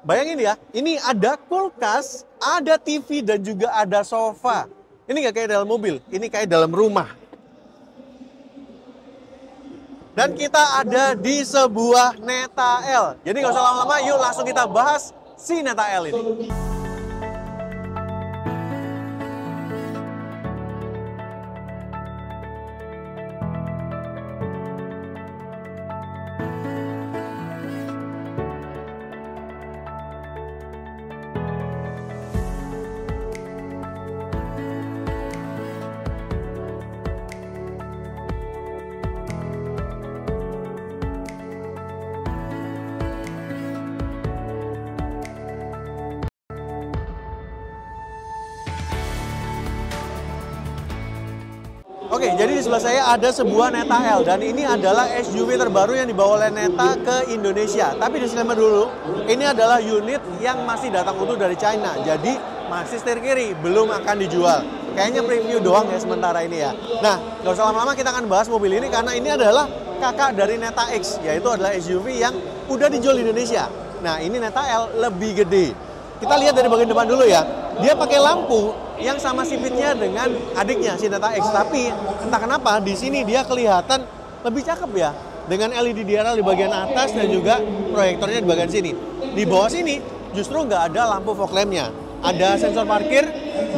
Bayangin ya, ini ada kulkas, ada TV, dan juga ada sofa. Ini nggak kayak dalam mobil, ini kayak dalam rumah. Dan kita ada di sebuah Neta L. Jadi nggak usah lama-lama, yuk langsung kita bahas si Neta L ini. Oke, jadi di sebelah saya ada sebuah Neta L dan ini adalah SUV terbaru yang dibawa oleh Neta ke Indonesia. Tapi di disclaimer dulu, ini adalah unit yang masih datang utuh dari China. Jadi masih setir kiri, belum akan dijual. Kayaknya preview doang ya sementara ini ya. Nah, nggak usah lama-lama kita akan bahas mobil ini karena ini adalah kakak dari Neta X, yaitu adalah SUV yang udah dijual di Indonesia. Nah, ini Neta L lebih gede. Kita lihat dari bagian depan dulu ya dia pakai lampu yang sama sipitnya dengan adiknya si Data X tapi entah kenapa di sini dia kelihatan lebih cakep ya dengan LED DRL di bagian atas dan juga proyektornya di bagian sini di bawah sini justru nggak ada lampu fog lampnya ada sensor parkir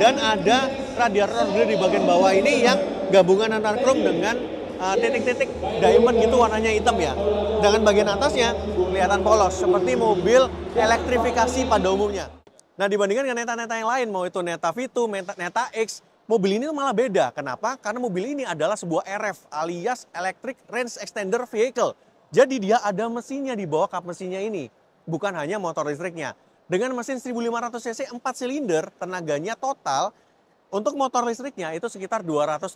dan ada radiator grill di bagian bawah ini yang gabungan antara chrome dengan eh, titik-titik uh, diamond gitu warnanya hitam ya. Dengan bagian atasnya kelihatan polos seperti mobil elektrifikasi pada umumnya. Nah dibandingkan dengan neta-neta yang lain, mau itu neta V2, neta, X, mobil ini malah beda. Kenapa? Karena mobil ini adalah sebuah RF alias Electric Range Extender Vehicle. Jadi dia ada mesinnya di bawah kap mesinnya ini, bukan hanya motor listriknya. Dengan mesin 1500 cc 4 silinder, tenaganya total untuk motor listriknya itu sekitar 231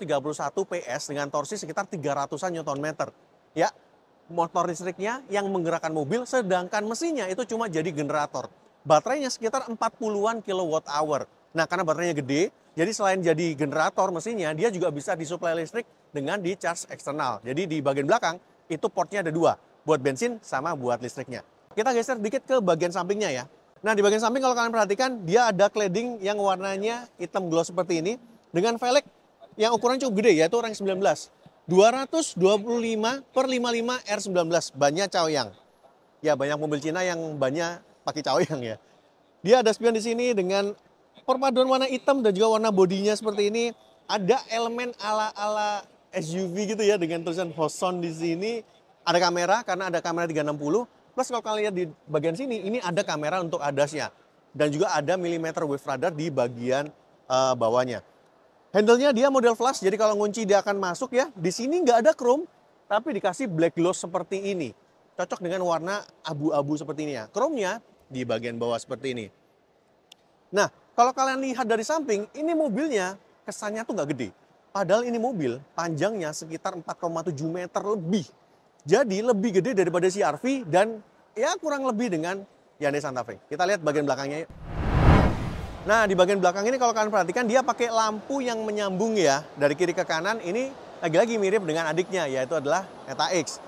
PS dengan torsi sekitar 300-an Newton meter. Ya, motor listriknya yang menggerakkan mobil sedangkan mesinnya itu cuma jadi generator baterainya sekitar 40-an kilowatt hour. Nah, karena baterainya gede, jadi selain jadi generator mesinnya, dia juga bisa disuplai listrik dengan di charge eksternal. Jadi di bagian belakang itu portnya ada dua, buat bensin sama buat listriknya. Kita geser dikit ke bagian sampingnya ya. Nah, di bagian samping kalau kalian perhatikan, dia ada cladding yang warnanya hitam glow seperti ini dengan velg yang ukuran cukup gede yaitu rank 19. 225 per 55 R19 banyak yang. Ya banyak mobil Cina yang banyak pakai yang ya. Dia ada spion di sini dengan perpaduan warna hitam dan juga warna bodinya seperti ini. Ada elemen ala-ala SUV gitu ya dengan tulisan Hoson di sini. Ada kamera karena ada kamera 360. Plus kalau kalian lihat di bagian sini ini ada kamera untuk adas dan juga ada millimeter wave radar di bagian uh, bawahnya. Handlenya dia model flash, jadi kalau ngunci dia akan masuk ya. Di sini nggak ada chrome, tapi dikasih black gloss seperti ini. Cocok dengan warna abu-abu seperti ini ya. Chrome-nya di bagian bawah seperti ini. Nah, kalau kalian lihat dari samping, ini mobilnya kesannya tuh nggak gede. Padahal ini mobil panjangnya sekitar 4,7 meter lebih. Jadi lebih gede daripada si v dan ya kurang lebih dengan Hyundai Santa Fe. Kita lihat bagian belakangnya yuk. Nah, di bagian belakang ini kalau kalian perhatikan dia pakai lampu yang menyambung ya. Dari kiri ke kanan ini lagi-lagi mirip dengan adiknya yaitu adalah Neta X.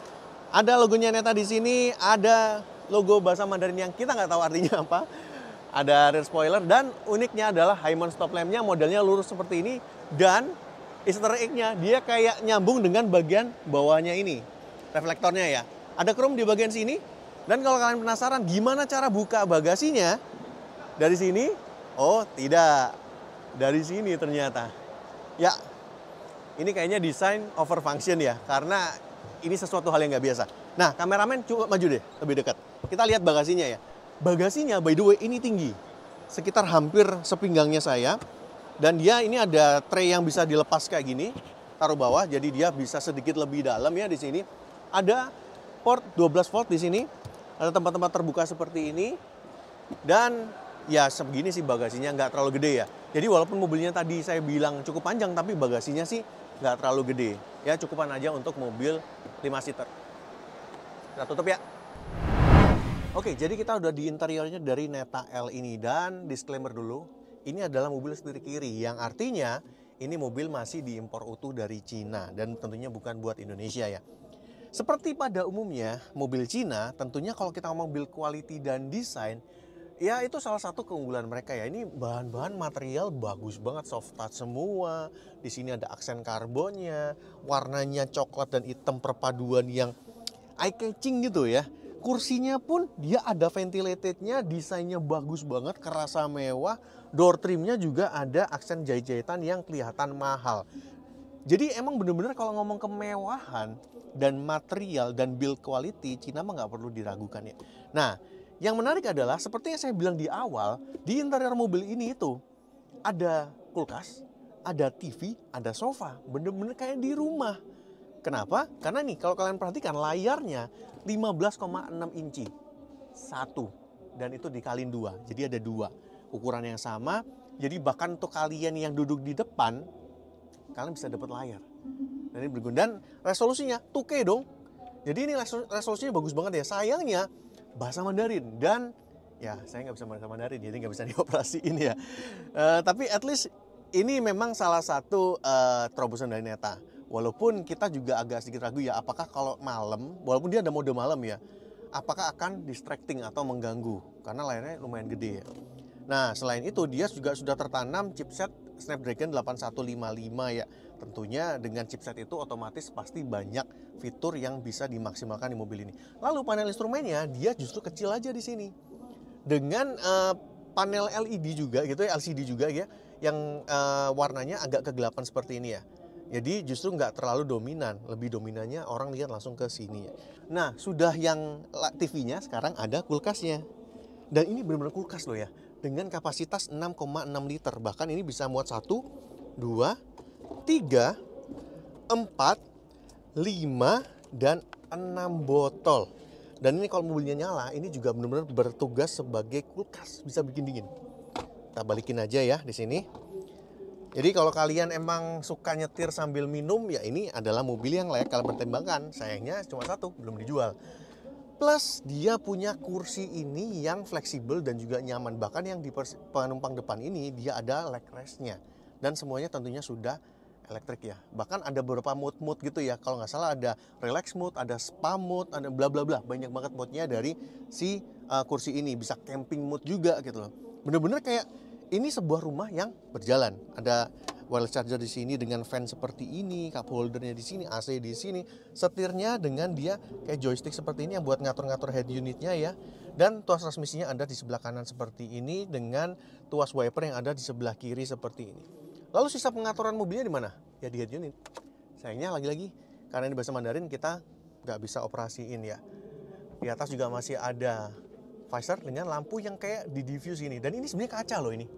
Ada logonya Neta di sini, ada logo bahasa Mandarin yang kita nggak tahu artinya apa. Ada rear spoiler dan uniknya adalah mount stop lampnya modelnya lurus seperti ini dan Easter egg dia kayak nyambung dengan bagian bawahnya ini, reflektornya ya. Ada chrome di bagian sini dan kalau kalian penasaran gimana cara buka bagasinya dari sini? Oh, tidak. Dari sini ternyata. Ya, ini kayaknya desain over function ya, karena ini sesuatu hal yang nggak biasa. Nah, kameramen cukup maju deh, lebih dekat. Kita lihat bagasinya ya. Bagasinya by the way ini tinggi. Sekitar hampir sepinggangnya saya. Dan dia ini ada tray yang bisa dilepas kayak gini, taruh bawah jadi dia bisa sedikit lebih dalam ya di sini. Ada port 12 volt di sini. Ada tempat-tempat terbuka seperti ini. Dan ya segini sih bagasinya nggak terlalu gede ya. Jadi walaupun mobilnya tadi saya bilang cukup panjang tapi bagasinya sih nggak terlalu gede. Ya cukupan aja untuk mobil 5 seater. Kita tutup ya. Oke, jadi kita udah di interiornya dari Neta L ini dan disclaimer dulu, ini adalah mobil sendiri kiri yang artinya ini mobil masih diimpor utuh dari Cina dan tentunya bukan buat Indonesia ya. Seperti pada umumnya mobil Cina, tentunya kalau kita ngomong build quality dan desain, ya itu salah satu keunggulan mereka ya. Ini bahan-bahan material bagus banget, soft touch semua. Di sini ada aksen karbonnya, warnanya coklat dan hitam perpaduan yang eye catching gitu ya kursinya pun dia ada ventilatednya, desainnya bagus banget, kerasa mewah, door trimnya juga ada aksen jahit-jahitan yang kelihatan mahal. Jadi emang bener-bener kalau ngomong kemewahan dan material dan build quality, Cina mah nggak perlu diragukan ya. Nah, yang menarik adalah seperti yang saya bilang di awal, di interior mobil ini itu ada kulkas, ada TV, ada sofa, bener-bener kayak di rumah. Kenapa? Karena nih kalau kalian perhatikan layarnya 15,6 inci satu dan itu dikalin dua jadi ada dua ukuran yang sama jadi bahkan untuk kalian yang duduk di depan kalian bisa dapat layar dan ini dan resolusinya 2K dong jadi ini resolusinya bagus banget ya sayangnya bahasa Mandarin dan ya saya nggak bisa bahasa Mandarin jadi nggak bisa dioperasiin ya uh, tapi at least ini memang salah satu uh, terobosan dari Neta Walaupun kita juga agak sedikit ragu ya, apakah kalau malam, walaupun dia ada mode malam ya, apakah akan distracting atau mengganggu? Karena layarnya lumayan gede ya. Nah, selain itu dia juga sudah tertanam chipset Snapdragon 8155 ya. Tentunya dengan chipset itu otomatis pasti banyak fitur yang bisa dimaksimalkan di mobil ini. Lalu panel instrumennya dia justru kecil aja di sini. Dengan uh, panel LED juga gitu ya, LCD juga ya yang uh, warnanya agak kegelapan seperti ini ya. Jadi justru nggak terlalu dominan, lebih dominannya orang lihat langsung ke sini. Nah, sudah yang TV-nya sekarang ada kulkasnya. Dan ini benar-benar kulkas loh ya, dengan kapasitas 6,6 liter. Bahkan ini bisa muat 1, 2, 3, 4, 5, dan 6 botol. Dan ini kalau mobilnya nyala, ini juga benar-benar bertugas sebagai kulkas, bisa bikin dingin. Kita balikin aja ya di sini. Jadi kalau kalian emang suka nyetir sambil minum, ya ini adalah mobil yang layak kalian pertimbangkan. Sayangnya cuma satu, belum dijual. Plus dia punya kursi ini yang fleksibel dan juga nyaman. Bahkan yang di penumpang depan ini dia ada leg restnya. Dan semuanya tentunya sudah elektrik ya. Bahkan ada beberapa mode-mode gitu ya. Kalau nggak salah ada relax mode, ada spa mode, ada bla bla bla. Banyak banget mode dari si uh, kursi ini. Bisa camping mode juga gitu loh. Bener-bener kayak ini sebuah rumah yang berjalan. Ada wireless charger di sini dengan fan seperti ini, cup holdernya di sini, AC di sini, setirnya dengan dia kayak joystick seperti ini yang buat ngatur-ngatur head unitnya ya. Dan tuas transmisinya ada di sebelah kanan seperti ini dengan tuas wiper yang ada di sebelah kiri seperti ini. Lalu sisa pengaturan mobilnya di mana? Ya di head unit. Sayangnya lagi-lagi karena ini bahasa Mandarin kita nggak bisa operasiin ya. Di atas juga masih ada visor dengan lampu yang kayak di diffuse ini dan ini sebenarnya kaca loh ini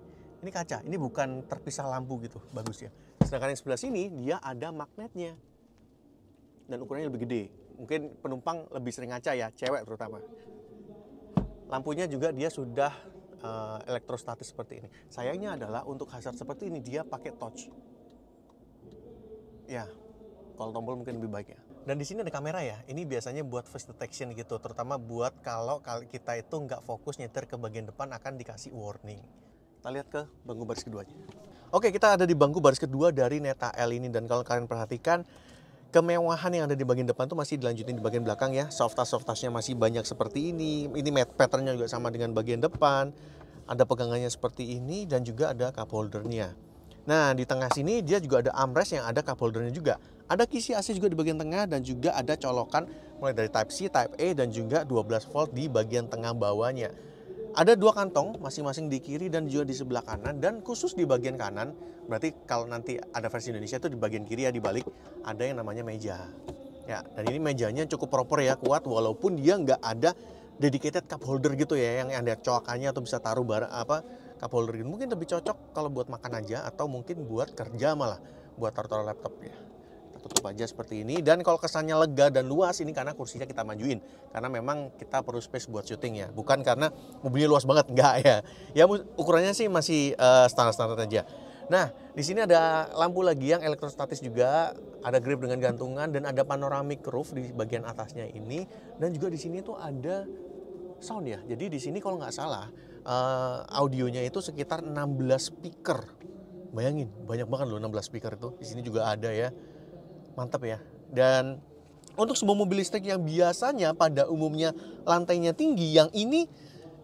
ini kaca ini bukan terpisah lampu gitu bagus ya sedangkan yang sebelah sini dia ada magnetnya dan ukurannya lebih gede mungkin penumpang lebih sering ngaca ya cewek terutama lampunya juga dia sudah uh, elektrostatis seperti ini sayangnya adalah untuk hazard seperti ini dia pakai touch ya kalau tombol mungkin lebih baik ya dan di sini ada kamera ya. Ini biasanya buat face detection gitu, terutama buat kalau kita itu nggak fokus nyetir ke bagian depan akan dikasih warning. Kita lihat ke bangku baris keduanya. Oke, kita ada di bangku baris kedua dari Neta L ini dan kalau kalian perhatikan kemewahan yang ada di bagian depan tuh masih dilanjutin di bagian belakang ya. Soft touch soft touchnya masih banyak seperti ini. Ini patternnya juga sama dengan bagian depan. Ada pegangannya seperti ini dan juga ada cup holdernya. Nah, di tengah sini dia juga ada armrest yang ada cup holdernya juga. Ada kisi AC juga di bagian tengah dan juga ada colokan mulai dari Type C, Type E dan juga 12 volt di bagian tengah bawahnya. Ada dua kantong masing-masing di kiri dan juga di sebelah kanan dan khusus di bagian kanan berarti kalau nanti ada versi Indonesia itu di bagian kiri ya di balik ada yang namanya meja. Ya, dan ini mejanya cukup proper ya, kuat walaupun dia nggak ada dedicated cup holder gitu ya yang ada coakannya atau bisa taruh barang apa Kapolri mungkin lebih cocok kalau buat makan aja atau mungkin buat kerja malah buat taruh-taruh ya tutup aja seperti ini dan kalau kesannya lega dan luas ini karena kursinya kita majuin karena memang kita perlu space buat syuting ya bukan karena mobilnya luas banget enggak ya ya ukurannya sih masih standar eh, standar-standar aja nah di sini ada lampu lagi yang elektrostatis juga ada grip dengan gantungan dan ada panoramic roof di bagian atasnya ini dan juga di sini tuh ada sound ya jadi di sini kalau nggak salah uh, audionya itu sekitar 16 speaker. Bayangin, banyak banget loh 16 speaker itu. Di sini juga ada ya. Mantap ya. Dan untuk sebuah mobil listrik yang biasanya pada umumnya lantainya tinggi, yang ini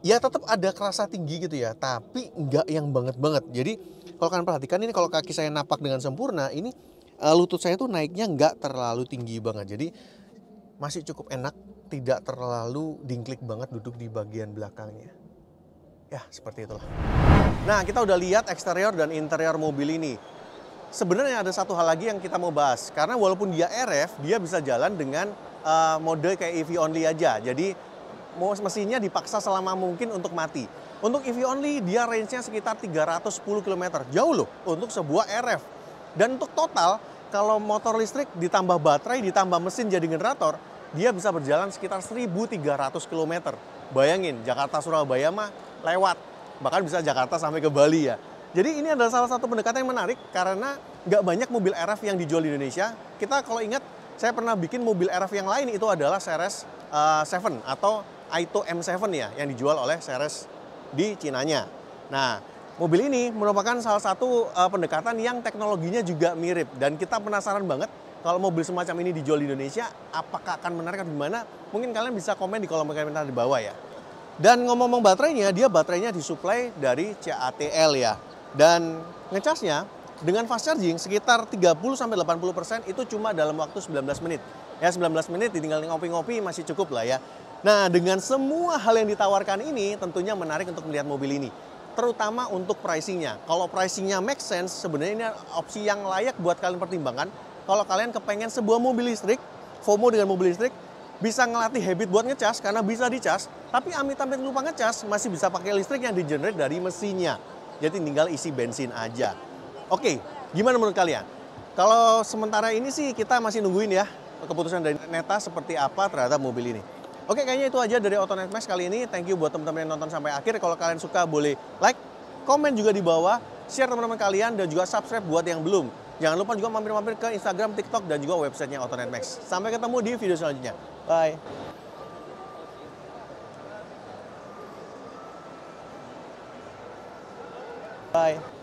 ya tetap ada kerasa tinggi gitu ya, tapi nggak yang banget-banget. Jadi kalau kalian perhatikan ini kalau kaki saya napak dengan sempurna, ini eh, lutut saya tuh naiknya nggak terlalu tinggi banget. Jadi masih cukup enak, tidak terlalu dingklik banget duduk di bagian belakangnya. Ya, seperti itulah. Nah, kita udah lihat eksterior dan interior mobil ini. Sebenarnya ada satu hal lagi yang kita mau bahas. Karena walaupun dia RF, dia bisa jalan dengan uh, mode kayak EV only aja. Jadi mesinnya dipaksa selama mungkin untuk mati. Untuk EV only, dia range-nya sekitar 310 km. Jauh loh untuk sebuah RF. Dan untuk total, kalau motor listrik ditambah baterai, ditambah mesin jadi generator, dia bisa berjalan sekitar 1.300 km. Bayangin, Jakarta-Surabaya mah lewat bahkan bisa Jakarta sampai ke Bali ya jadi ini adalah salah satu pendekatan yang menarik karena nggak banyak mobil RF yang dijual di Indonesia kita kalau ingat saya pernah bikin mobil RF yang lain itu adalah Seres uh, eh, 7 atau Aito M7 ya yang dijual oleh Seres di Cinanya. Nah, mobil ini merupakan salah satu uh, pendekatan yang teknologinya juga mirip dan kita penasaran banget kalau mobil semacam ini dijual di Indonesia apakah akan menarik atau gimana? Mungkin kalian bisa komen di kolom komentar di bawah ya. Dan ngomong-ngomong baterainya, dia baterainya disuplai dari CATL ya. Dan ngecasnya dengan fast charging sekitar 30-80% itu cuma dalam waktu 19 menit. Ya 19 menit ditinggal ngopi-ngopi masih cukup lah ya. Nah dengan semua hal yang ditawarkan ini tentunya menarik untuk melihat mobil ini. Terutama untuk pricingnya. Kalau pricingnya make sense sebenarnya ini opsi yang layak buat kalian pertimbangkan. Kalau kalian kepengen sebuah mobil listrik, FOMO dengan mobil listrik, bisa ngelatih habit buat ngecas karena bisa dicas, tapi amit-amit lupa ngecas masih bisa pakai listrik yang digenerate dari mesinnya. Jadi tinggal isi bensin aja. Oke, gimana menurut kalian? Kalau sementara ini sih kita masih nungguin ya keputusan dari Neta seperti apa terhadap mobil ini. Oke, kayaknya itu aja dari Otonet Max kali ini. Thank you buat teman-teman yang nonton sampai akhir. Kalau kalian suka boleh like, komen juga di bawah, share teman-teman kalian dan juga subscribe buat yang belum. Jangan lupa juga mampir-mampir ke Instagram, TikTok, dan juga websitenya Otonet Max. Sampai ketemu di video selanjutnya. Bye. Bye.